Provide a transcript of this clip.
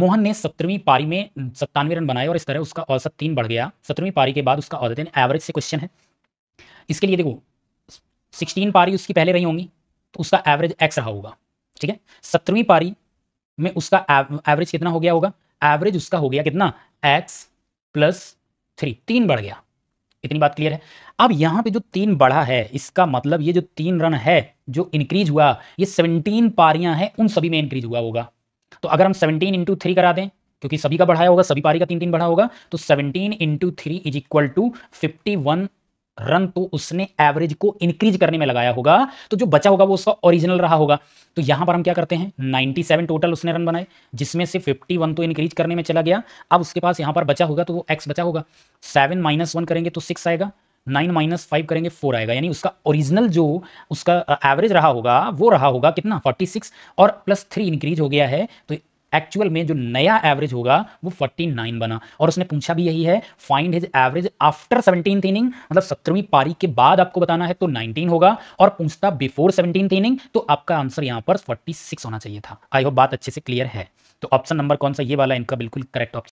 मोहन ने सत्रहवीं पारी में सत्तानवे रन बनाए और इस तरह उसका औसत तीन बढ़ गया सत्रहवीं पारी के बाद उसका औसत एवरेज से क्वेश्चन है इसके लिए देखो सिक्सटीन पारी उसकी पहले रही होंगी तो उसका एवरेज एक्स रहा होगा ठीक है सत्रहवीं पारी में उसका एवरेज कितना हो गया होगा एवरेज उसका हो गया कितना एक्स प्लस थ्री तीन बढ़ गया इतनी बात क्लियर है अब यहाँ पे जो तीन बढ़ा है इसका मतलब ये जो तीन रन है जो इंक्रीज हुआ ये सेवनटीन पारियां हैं उन सभी में इंक्रीज हुआ होगा तो अगर हम सेवनटीन इंटू थ्री करा दें क्योंकि सभी का बढ़ाया होगा सभी पारी का तीन तीन बढ़ा होगा तो seventeen into three is equal to fifty one run तो उसने एवरेज को इंक्रीज करने में लगाया होगा तो जो बचा होगा वो उसका ओरिजिनल रहा होगा तो यहां पर हम क्या करते हैं 97 टोटल उसने रन बनाए जिसमें से 51 तो इंक्रीज करने में चला गया अब उसके पास यहां पर बचा होगा तो वो एक्स बचा होगा सेवन माइनस वन करेंगे तो सिक्स आएगा नाइन माइनस फाइव करेंगे फोर आएगा यानी उसका ओरिजिनल जो उसका एवरेज रहा होगा वो रहा होगा कितना फोर्टी सिक्स और प्लस थ्री इंक्रीज हो गया है तो एक्चुअल में जो नया एवरेज होगा वो फोर्टी नाइन बना और उसने पूछा भी यही है find his average after seventeen inning मतलब सत्रहवीं पारी के बाद आपको बताना है तो नाइनटीन होगा और पूछता बिफोर सेवनटीन इनिंग तो आपका आंसर यहाँ पर फोर्टी होना चाहिए था आई होप बात अच्छे से क्लियर है तो ऑप्शन नंबर कौन सा ये वाला इनका बिल्कुल करेक्ट ऑप्शन